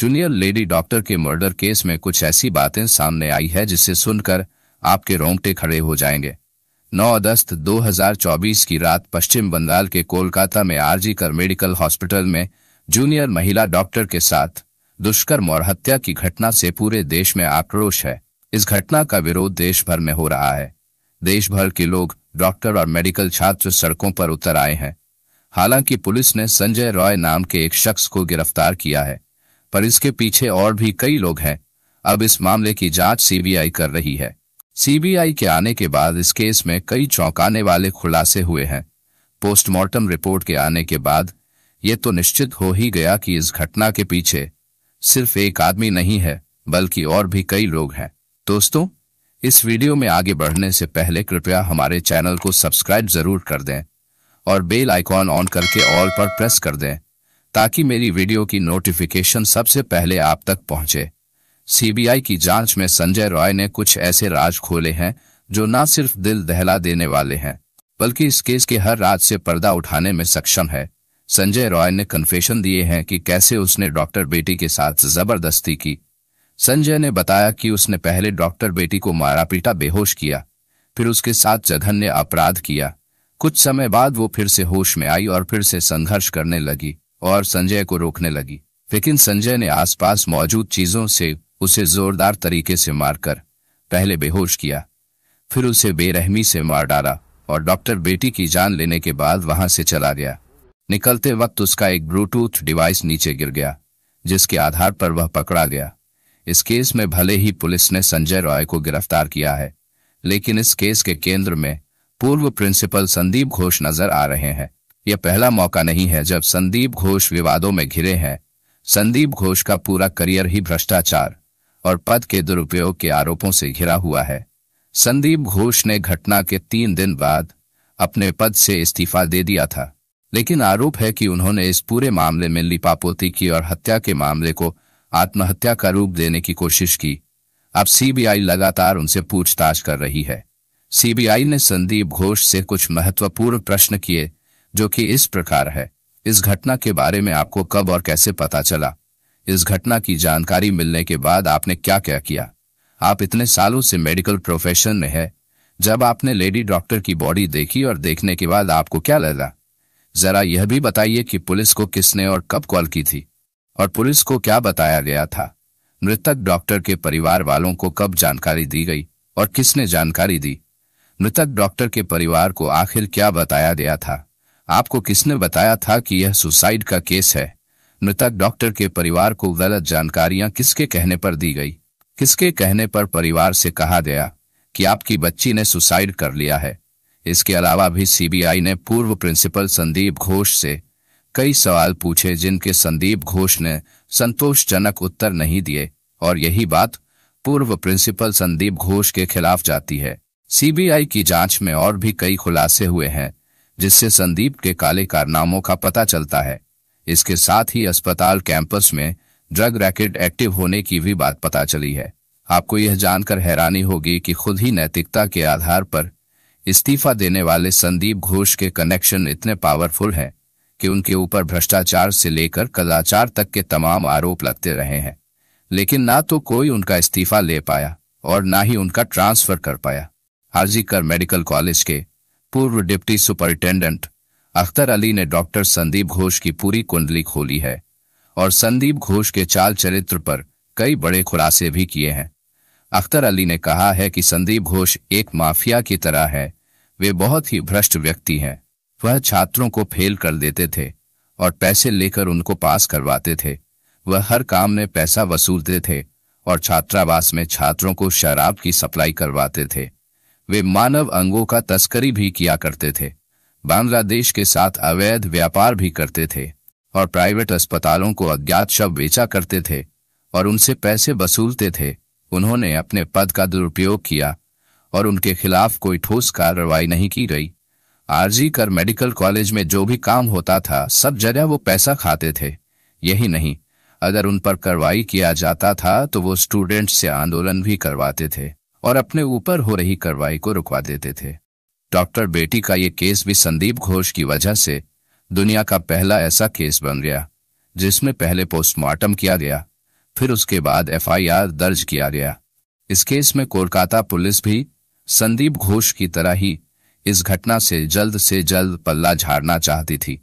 junior lady doctor के murder case में कुछ ऐसी बातें सामने आई है जिसे सुनकर आपके रोंगटे खड़े हो जाएंगे 9 अगस्त 2024 की रात पश्चिम बंगाल के कोलकाता में आरजी कर मेडिकल हॉस्पिटल में जूनियर महिला डॉक्टर के साथ दुष्कर्म और हत्या की घटना से पूरे देश में आक्रोश है इस घटना का विरोध देश भर में हो रहा है देश भर के लोग डॉक्टर और मेडिकल छात्र सड़कों पर उतर आए हैं हालांकि पुलिस ने संजय रॉय नाम के एक शख्स को गिरफ्तार किया है पर इसके पीछे और भी कई लोग हैं अब इस मामले की जांच सीबीआई कर रही है सीबीआई के आने के बाद इस केस में कई चौंकाने वाले खुलासे हुए हैं पोस्टमार्टम रिपोर्ट के आने के बाद ये तो निश्चित हो ही गया कि इस घटना के पीछे सिर्फ एक आदमी नहीं है बल्कि और भी कई लोग हैं दोस्तों इस वीडियो में आगे बढ़ने से पहले कृपया हमारे चैनल को सब्सक्राइब जरूर कर दें और बेल आइकॉन ऑन करके ऑल पर प्रेस कर दें ताकि मेरी वीडियो की नोटिफिकेशन सबसे पहले आप तक पहुंचे सीबीआई की जांच में संजय रॉय ने कुछ ऐसे राज खोले हैं जो न सिर्फ दिल दहला देने वाले हैं बल्कि इस केस के हर राज से पर्दा उठाने में सक्षम है संजय रॉय ने कन्फेशन दिए हैं कि कैसे उसने डॉक्टर बेटी के साथ जबरदस्ती की संजय ने बताया कि उसने पहले डॉक्टर बेटी को मारा पीटा बेहोश किया फिर उसके साथ जघन्य अपराध किया कुछ समय बाद वो फिर से होश में आई और फिर से संघर्ष करने लगी और संजय को रोकने लगी लेकिन संजय ने आसपास मौजूद चीजों से उसे जोरदार तरीके से मारकर पहले बेहोश किया फिर उसे बेरहमी से मार डाला और डॉक्टर बेटी की जान लेने के बाद वहां से चला गया निकलते वक्त उसका एक ब्लूटूथ डिवाइस नीचे गिर गया जिसके आधार पर वह पकड़ा गया इस केस में भले ही पुलिस ने संजय रॉय को गिरफ्तार किया है लेकिन इस केस के केंद्र में पूर्व प्रिंसिपल संदीप घोष नजर आ रहे हैं यह पहला मौका नहीं है जब संदीप घोष विवादों में घिरे हैं संदीप घोष का पूरा करियर ही भ्रष्टाचार और पद के दुरुपयोग के आरोपों से घिरा हुआ है संदीप घोष ने घटना के तीन दिन बाद अपने पद से इस्तीफा दे दिया था लेकिन आरोप है कि उन्होंने इस पूरे मामले में लिपापोती की और हत्या के मामले को आत्महत्या का रूप देने की कोशिश की अब सीबीआई लगातार उनसे पूछताछ कर रही है सीबीआई ने संदीप घोष से कुछ महत्वपूर्ण प्रश्न किए जो कि इस प्रकार है इस घटना के बारे में आपको कब और कैसे पता चला इस घटना की जानकारी मिलने के बाद आपने क्या क्या किया आप इतने सालों से मेडिकल प्रोफेशन में है जब आपने लेडी डॉक्टर की बॉडी देखी और देखने के बाद आपको क्या लगा जरा यह भी बताइए कि पुलिस को किसने और कब कॉल की थी और पुलिस को क्या बताया गया था मृतक डॉक्टर के परिवार वालों को कब जानकारी दी गई और किसने जानकारी दी मृतक डॉक्टर के परिवार को आखिर क्या बताया गया था आपको किसने बताया था कि यह सुसाइड का केस है मृतक डॉक्टर के परिवार को गलत जानकारियां किसके कहने पर दी गई किसके कहने पर परिवार से कहा गया कि आपकी बच्ची ने सुसाइड कर लिया है इसके अलावा भी सीबीआई ने पूर्व प्रिंसिपल संदीप घोष से कई सवाल पूछे जिनके संदीप घोष ने संतोषजनक उत्तर नहीं दिए और यही बात पूर्व प्रिंसिपल संदीप घोष के खिलाफ जाती है सीबीआई की जांच में और भी कई खुलासे हुए हैं जिससे संदीप के काले कारनामों का पता चलता है इसके साथ ही अस्पताल कैंपस में ड्रग रैकेट एक्टिव होने की भी बात पता चली है आपको यह जानकर हैरानी होगी कि खुद ही नैतिकता के आधार पर इस्तीफा देने वाले संदीप घोष के कनेक्शन इतने पावरफुल हैं कि उनके ऊपर भ्रष्टाचार से लेकर कदाचार तक के तमाम आरोप लगते रहे हैं लेकिन ना तो कोई उनका इस्तीफा ले पाया और ना ही उनका ट्रांसफर कर पाया हाजीकर मेडिकल कॉलेज के पूर्व डिप्टी सुपरिटेंडेंट अख्तर अली ने डॉक्टर संदीप घोष की पूरी कुंडली खोली है और संदीप घोष के चाल चरित्र पर कई बड़े खुलासे भी किए हैं अख्तर अली ने कहा है कि संदीप घोष एक माफिया की तरह है वे बहुत ही भ्रष्ट व्यक्ति हैं वह छात्रों को फेल कर देते थे और पैसे लेकर उनको पास करवाते थे वह हर काम में पैसा वसूलते थे और छात्रावास में छात्रों को शराब की सप्लाई करवाते थे वे मानव अंगों का तस्करी भी किया करते थे बांग्लादेश के साथ अवैध व्यापार भी करते थे और प्राइवेट अस्पतालों को अज्ञात शव बेचा करते थे और उनसे पैसे वसूलते थे उन्होंने अपने पद का दुरुपयोग किया और उनके खिलाफ कोई ठोस कार्रवाई नहीं की गई आरजी कर मेडिकल कॉलेज में जो भी काम होता था सब जगह वो पैसा खाते थे यही नहीं अगर उन पर कार्रवाई किया जाता था तो वो स्टूडेंट से आंदोलन भी करवाते थे और अपने ऊपर हो रही कार्रवाई को रुकवा देते थे डॉक्टर बेटी का यह केस भी संदीप घोष की वजह से दुनिया का पहला ऐसा केस बन गया जिसमें पहले पोस्टमार्टम किया गया फिर उसके बाद एफआईआर दर्ज किया गया इस केस में कोलकाता पुलिस भी संदीप घोष की तरह ही इस घटना से जल्द से जल्द पल्ला झाड़ना चाहती थी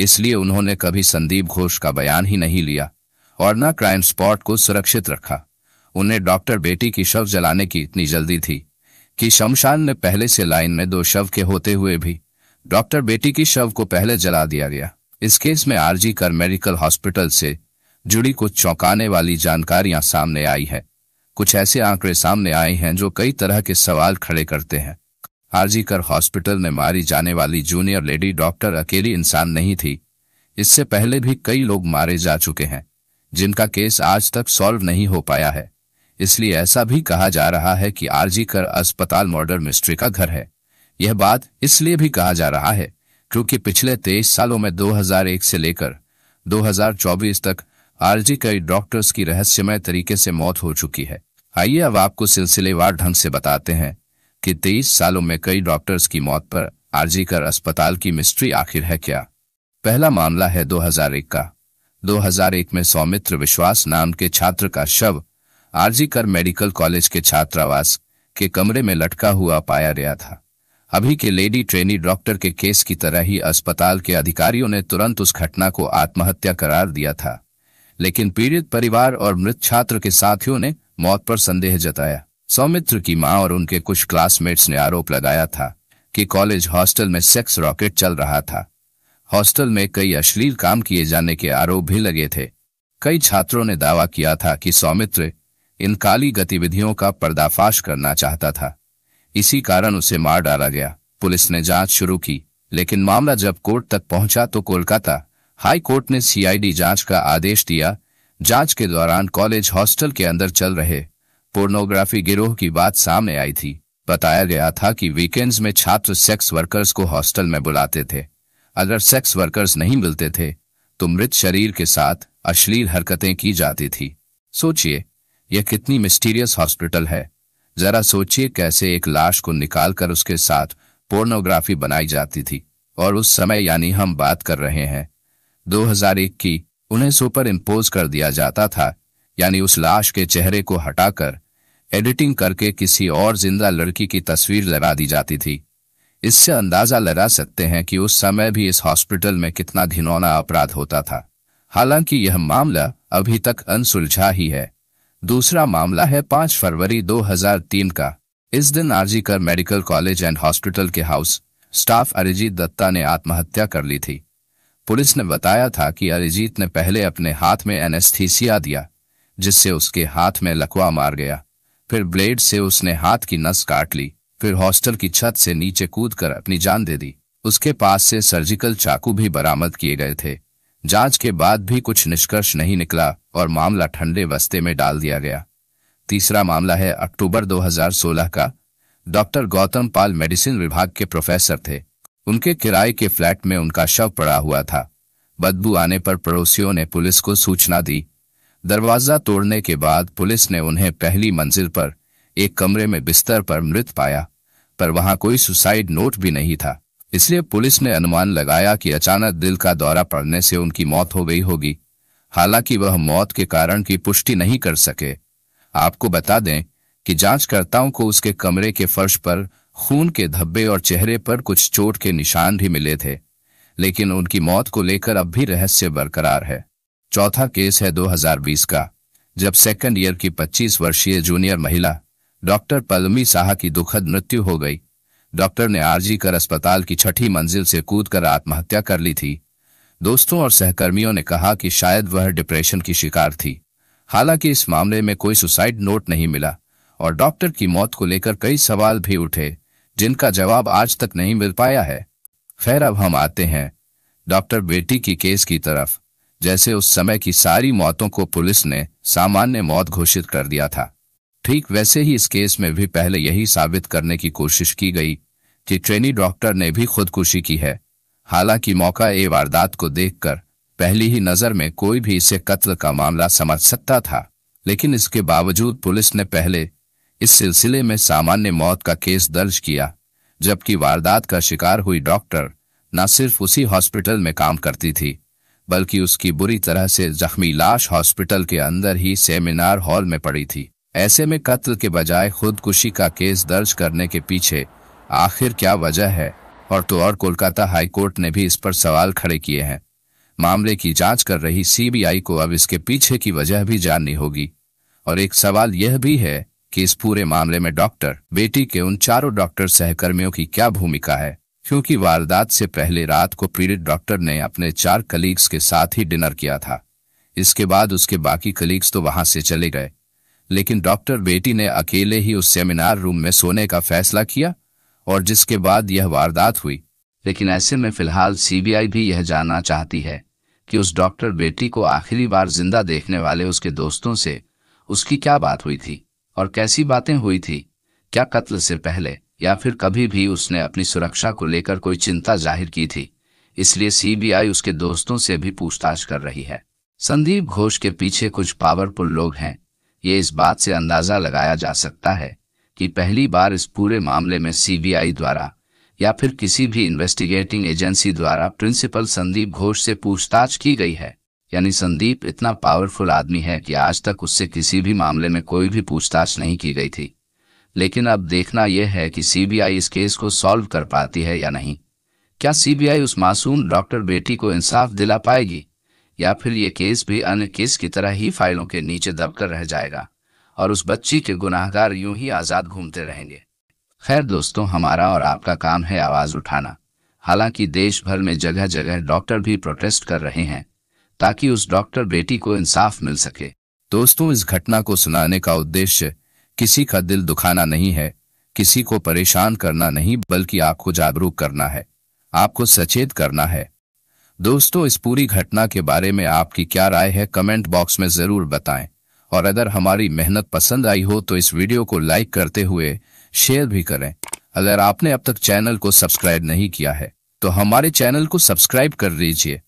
इसलिए उन्होंने कभी संदीप घोष का बयान ही नहीं लिया और न क्राइम स्पॉट को सुरक्षित रखा उन्हें डॉक्टर बेटी की शव जलाने की इतनी जल्दी थी कि शमशान ने पहले से लाइन में दो शव के होते हुए भी डॉक्टर बेटी की शव को पहले जला दिया गया इस केस में आरजी कर मेडिकल हॉस्पिटल से जुड़ी कुछ चौंकाने वाली जानकारियां सामने आई है कुछ ऐसे आंकड़े सामने आए हैं जो कई तरह के सवाल खड़े करते हैं आरजी कर हॉस्पिटल में मारी जाने वाली जूनियर लेडी डॉक्टर अकेली इंसान नहीं थी इससे पहले भी कई लोग मारे जा चुके हैं जिनका केस आज तक सॉल्व नहीं हो पाया है इसलिए ऐसा भी कहा जा रहा है कि आरजी कर अस्पताल मर्डर मिस्ट्री का घर है यह बात इसलिए भी कहा जा रहा है क्योंकि पिछले तेईस सालों में 2001 से लेकर 2024 तक आरजी कई डॉक्टर्स की रहस्यमय तरीके से मौत हो चुकी है आइए अब आपको सिलसिलेवार ढंग से बताते हैं कि तेईस सालों में कई डॉक्टर्स की मौत पर आरजी कर अस्पताल की मिस्ट्री आखिर है क्या पहला मामला है 2001 का 2001 में सौमित्र विश्वास नाम के छात्र का शव आरजी कर मेडिकल कॉलेज के छात्रावास के कमरे में लटका हुआ पाया गया था अभी के लेडी ट्रेनी डॉक्टर के केस की तरह ही अस्पताल के अधिकारियों ने तुरंत उस घटना को आत्महत्या करार दिया था लेकिन पीड़ित परिवार और मृत छात्र के साथियों ने मौत पर संदेह जताया सौमित्र की मां और उनके कुछ क्लासमेट्स ने आरोप लगाया था कि कॉलेज हॉस्टल में सेक्स रॉकेट चल रहा था हॉस्टल में कई अश्लील काम किए जाने के आरोप भी लगे थे कई छात्रों ने दावा किया था कि सौमित्र इन काली गतिविधियों का पर्दाफाश करना चाहता था इसी कारण उसे मार डाला गया पुलिस ने जांच शुरू की लेकिन मामला जब कोर्ट तक पहुंचा तो कोलकाता हाई कोर्ट ने सीआईडी जांच का आदेश दिया जांच के दौरान कॉलेज हॉस्टल के अंदर चल रहे पोर्नोग्राफी गिरोह की बात सामने आई थी बताया गया था कि वीकेंड्स में छात्र सेक्स वर्कर्स को हॉस्टल में बुलाते थे अगर सेक्स वर्कर्स नहीं मिलते थे तो मृत शरीर के साथ अश्लील हरकतें की जाती थी सोचिए यह कितनी मिस्टीरियस हॉस्पिटल है जरा सोचिए कैसे एक लाश को निकालकर उसके साथ पोर्नोग्राफी बनाई जाती थी और उस समय यानी हम बात कर रहे हैं 2001 की उन्हें सुपर इम्पोज कर दिया जाता था यानी उस लाश के चेहरे को हटाकर एडिटिंग करके किसी और जिंदा लड़की की तस्वीर लगा दी जाती थी इससे अंदाजा लगा सकते हैं कि उस समय भी इस हॉस्पिटल में कितना घिनौना अपराध होता था हालांकि यह मामला अभी तक अनसुलझा ही है दूसरा मामला है पांच फरवरी 2003 का इस दिन RG Kar medical college and hospital के हाउस स्टाफ अरिजीत दत्ता ने आत्महत्या कर ली थी पुलिस ने बताया था कि अरिजीत ने पहले अपने हाथ में एनेस्थीसिया दिया जिससे उसके हाथ में लकवा मार गया फिर ब्लेड से उसने हाथ की नस काट ली फिर हॉस्टल की छत से नीचे कूद कर अपनी जान दे दी उसके पास से सर्जिकल चाकू भी बरामद किए गए थे जांच के बाद भी कुछ निष्कर्ष नहीं निकला और मामला ठंडे बस्ते में डाल दिया गया तीसरा मामला है अक्टूबर 2016 का डॉक्टर गौतम पाल मेडिसिन विभाग के प्रोफेसर थे उनके किराए के फ्लैट में उनका शव पड़ा हुआ था बदबू आने पर पड़ोसियों ने पुलिस को सूचना दी दरवाजा तोड़ने के बाद पुलिस ने उन्हें पहली मंजिल पर एक कमरे में बिस्तर पर मृत पाया पर वहां कोई सुसाइड नोट भी नहीं था इसलिए पुलिस ने अनुमान लगाया कि अचानक दिल का दौरा पड़ने से उनकी मौत हो गई होगी हालांकि वह मौत के कारण की पुष्टि नहीं कर सके आपको बता दें कि जांचकर्ताओं को उसके कमरे के फर्श पर खून के धब्बे और चेहरे पर कुछ चोट के निशान भी मिले थे लेकिन उनकी मौत को लेकर अब भी रहस्य बरकरार है चौथा केस है 2020 का जब सेकंड ईयर की 25 वर्षीय जूनियर महिला डॉक्टर पलमी साहा की दुखद मृत्यु हो गई डॉक्टर ने आरजी कर अस्पताल की छठी मंजिल से कूदकर आत्महत्या कर ली थी दोस्तों और सहकर्मियों ने कहा कि शायद वह डिप्रेशन की शिकार थी हालांकि इस मामले में कोई सुसाइड नोट नहीं मिला और डॉक्टर की मौत को लेकर कई सवाल भी उठे जिनका जवाब आज तक नहीं मिल पाया है खैर अब हम आते हैं डॉक्टर बेटी की केस की तरफ जैसे उस समय की सारी मौतों को पुलिस ने सामान्य मौत घोषित कर दिया था ठीक वैसे ही इस केस में भी पहले यही साबित करने की कोशिश की गई कि ट्रेनी डॉक्टर ने भी खुदकुशी की है हालांकि मौका ए वारदात को देखकर पहली ही नजर में कोई भी इसे कत्ल का मामला समझ सकता था लेकिन इसके बावजूद पुलिस ने पहले इस सिलसिले में सामान्य मौत का केस दर्ज किया जबकि वारदात का शिकार हुई डॉक्टर न सिर्फ उसी हॉस्पिटल में काम करती थी बल्कि उसकी बुरी तरह से जख्मी लाश हॉस्पिटल के अंदर ही सेमिनार हॉल में पड़ी थी ऐसे में कत्ल के बजाय खुदकुशी का केस दर्ज करने के पीछे आखिर क्या वजह है और तो और कोलकाता हाईकोर्ट ने भी इस पर सवाल खड़े किए हैं मामले की जांच कर रही सीबीआई को अब इसके पीछे की वजह भी जाननी होगी और एक सवाल यह भी है कि इस पूरे मामले में डॉक्टर बेटी के उन चारों डॉक्टर सहकर्मियों की क्या भूमिका है क्योंकि वारदात से पहले रात को पीड़ित डॉक्टर ने अपने चार कलीग्स के साथ ही डिनर किया था इसके बाद उसके बाकी कलीग्स तो वहां से चले गए लेकिन डॉक्टर बेटी ने अकेले ही उस सेमिनार रूम में सोने का फैसला किया और जिसके बाद यह वारदात हुई लेकिन ऐसे में फिलहाल सीबीआई भी यह जानना चाहती है कि उस डॉक्टर बेटी को आखिरी बार जिंदा देखने वाले उसके दोस्तों से उसकी क्या बात हुई थी और कैसी बातें हुई थी क्या कत्ल से पहले या फिर कभी भी उसने अपनी सुरक्षा को लेकर कोई चिंता जाहिर की थी इसलिए सीबीआई उसके दोस्तों से भी पूछताछ कर रही है संदीप घोष के पीछे कुछ पावरफुल लोग हैं ये इस बात से अंदाजा लगाया जा सकता है कि पहली बार इस पूरे मामले में सीबीआई द्वारा या फिर किसी भी इन्वेस्टिगेटिंग एजेंसी द्वारा प्रिंसिपल संदीप घोष से पूछताछ की गई है यानी संदीप इतना पावरफुल आदमी है कि आज तक उससे किसी भी मामले में कोई भी पूछताछ नहीं की गई थी लेकिन अब देखना यह है कि सीबीआई इस केस को सॉल्व कर पाती है या नहीं क्या सीबीआई उस मासूम डॉक्टर बेटी को इंसाफ दिला पाएगी या फिर ये केस भी अन्य केस की तरह ही फाइलों के नीचे दबकर रह जाएगा और उस बच्ची के गुनाहगार यूं ही आज़ाद घूमते रहेंगे खैर दोस्तों हमारा और आपका काम है आवाज़ उठाना हालांकि देश भर में जगह जगह डॉक्टर भी प्रोटेस्ट कर रहे हैं ताकि उस डॉक्टर बेटी को इंसाफ मिल सके दोस्तों इस घटना को सुनाने का उद्देश्य किसी का दिल दुखाना नहीं है किसी को परेशान करना नहीं बल्कि आपको जागरूक करना है आपको सचेत करना है दोस्तों इस पूरी घटना के बारे में आपकी क्या राय है कमेंट बॉक्स में जरूर बताएं और अगर हमारी मेहनत पसंद आई हो तो इस वीडियो को लाइक करते हुए शेयर भी करें अगर आपने अब तक चैनल को सब्सक्राइब नहीं किया है तो हमारे चैनल को सब्सक्राइब कर लीजिए